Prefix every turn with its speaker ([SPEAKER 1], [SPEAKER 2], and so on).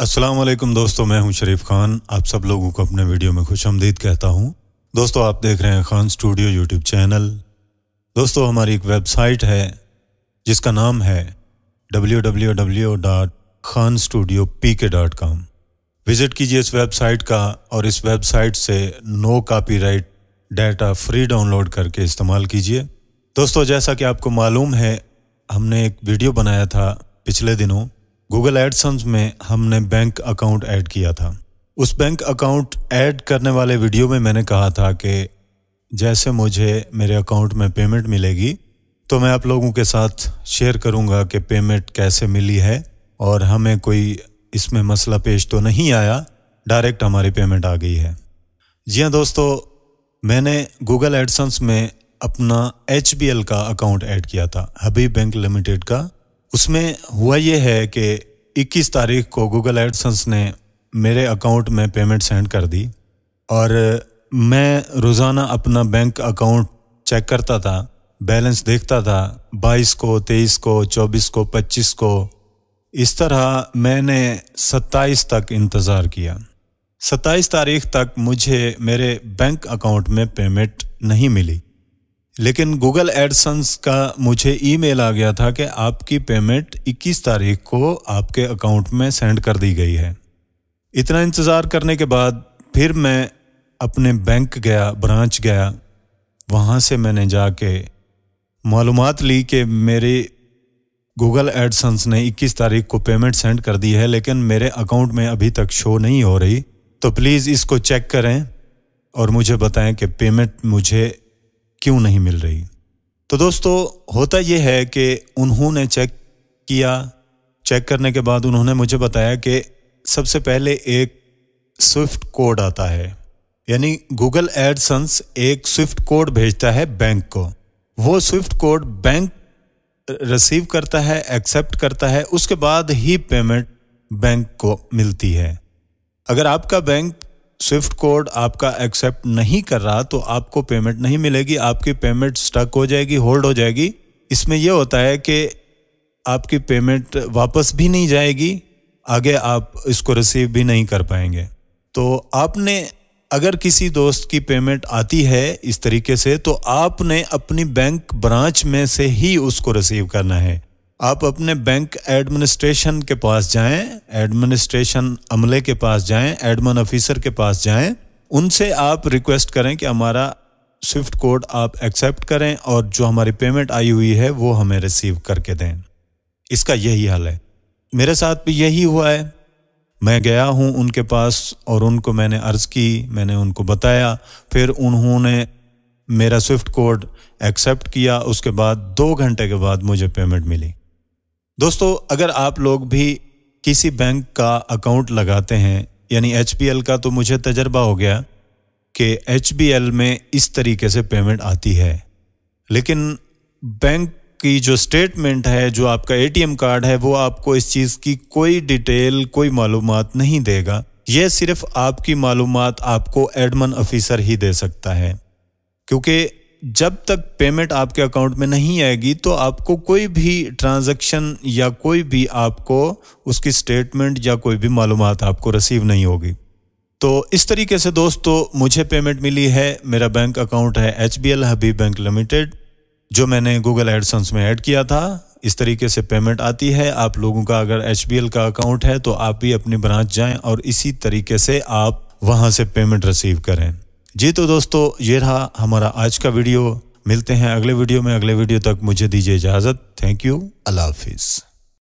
[SPEAKER 1] अस्सलाम वालेकुम दोस्तों मैं हूं शरीफ खान आप सब लोगों को अपने वीडियो में खुश आमदीद कहता हूं दोस्तों आप देख रहे हैं खान स्टूडियो यूट्यूब चैनल दोस्तों हमारी एक वेबसाइट है जिसका नाम है W W W dot Khan studio P K dot com visit कीजिए इस वेबसाइट का और इस वेबसाइट से no copyright data free download करके इस्तेमाल कीजिए दोस्तों जैसा कि आपको मालूम है हमने एक वीडियो बनाया था पिछले दिनों गूगल एडसन्स में हमने बैंक अकाउंट ऐड किया था उस बैंक अकाउंट ऐड करने वाले वीडियो में मैंने कहा था कि जैसे मुझे मेरे अकाउंट में पेमेंट मिलेगी तो मैं आप लोगों के साथ शेयर करूंगा कि पेमेंट कैसे मिली है और हमें कोई इसमें मसला पेश तो नहीं आया डायरेक्ट हमारी पेमेंट आ गई है जी हाँ दोस्तों मैंने गूगल एडसन्स में अपना एच का अकाउंट ऐड किया था हबीब बैंक लिमिटेड का उसमें हुआ ये है कि 21 तारीख को गूगल एडसन्स ने मेरे अकाउंट में पेमेंट सेंड कर दी और मैं रोज़ाना अपना बैंक अकाउंट चेक करता था बैलेंस देखता था 22 को 23 को 24 को 25 को इस तरह मैंने 27 तक इंतज़ार किया 27 तारीख तक मुझे मेरे बैंक अकाउंट में पेमेंट नहीं मिली लेकिन गूगल एडसन्स का मुझे ईमेल आ गया था कि आपकी पेमेंट 21 तारीख को आपके अकाउंट में सेंड कर दी गई है इतना इंतज़ार करने के बाद फिर मैं अपने बैंक गया ब्रांच गया वहाँ से मैंने जाके मालूम ली कि मेरे गूगल एडसन्स ने 21 तारीख को पेमेंट सेंड कर दी है लेकिन मेरे अकाउंट में अभी तक शो नहीं हो रही तो प्लीज़ इसको चेक करें और मुझे बताएं कि पेमेंट मुझे क्यों नहीं मिल रही तो दोस्तों होता यह है कि उन्होंने चेक किया चेक करने के बाद उन्होंने मुझे बताया कि सबसे पहले एक स्विफ्ट कोड आता है यानी गूगल एडसन्स एक स्विफ्ट कोड भेजता है बैंक को वो स्विफ्ट कोड बैंक रिसीव करता है एक्सेप्ट करता है उसके बाद ही पेमेंट बैंक को मिलती है अगर आपका बैंक स्विफ्ट कोड आपका एक्सेप्ट नहीं कर रहा तो आपको पेमेंट नहीं मिलेगी आपकी पेमेंट स्टक हो जाएगी होल्ड हो जाएगी इसमें यह होता है कि आपकी पेमेंट वापस भी नहीं जाएगी आगे आप इसको रिसीव भी नहीं कर पाएंगे तो आपने अगर किसी दोस्त की पेमेंट आती है इस तरीके से तो आपने अपनी बैंक ब्रांच में से ही उसको रिसीव करना है आप अपने बैंक एडमिनिस्ट्रेशन के पास जाएं एडमिनिस्ट्रेशन अमले के पास जाएं एडमन ऑफिसर के पास जाएं उनसे आप रिक्वेस्ट करें कि हमारा स्विफ्ट कोड आप एक्सेप्ट करें और जो हमारी पेमेंट आई हुई है वो हमें रिसीव करके दें इसका यही हाल है मेरे साथ भी यही हुआ है मैं गया हूँ उनके पास और उनको मैंने अर्ज़ की मैंने उनको बताया फिर उन्होंने मेरा स्विफ्ट कोड एक्सेप्ट किया उसके बाद दो घंटे के बाद मुझे पेमेंट मिली दोस्तों अगर आप लोग भी किसी बैंक का अकाउंट लगाते हैं यानी एच का तो मुझे तजर्बा हो गया कि एच में इस तरीके से पेमेंट आती है लेकिन बैंक की जो स्टेटमेंट है जो आपका एटीएम कार्ड है वो आपको इस चीज़ की कोई डिटेल कोई मालूम नहीं देगा ये सिर्फ आपकी मालूम आपको एडमन ऑफिसर ही दे सकता है क्योंकि जब तक पेमेंट आपके अकाउंट में नहीं आएगी तो आपको कोई भी ट्रांजैक्शन या कोई भी आपको उसकी स्टेटमेंट या कोई भी मालूम आपको रिसीव नहीं होगी तो इस तरीके से दोस्तों मुझे पेमेंट मिली है मेरा बैंक अकाउंट है H B L Habib bank limited जो मैंने गूगल एडसन्स में ऐड किया था इस तरीके से पेमेंट आती है आप लोगों का अगर एच बी एल का अकाउंट है तो आप भी अपनी ब्रांच जाएं और इसी तरीके से आप वहां से पेमेंट रिसीव करें जी तो दोस्तों ये रहा हमारा आज का वीडियो मिलते हैं अगले वीडियो में अगले वीडियो तक मुझे दीजिए इजाज़त थैंक यू अल्लाह हाफिज़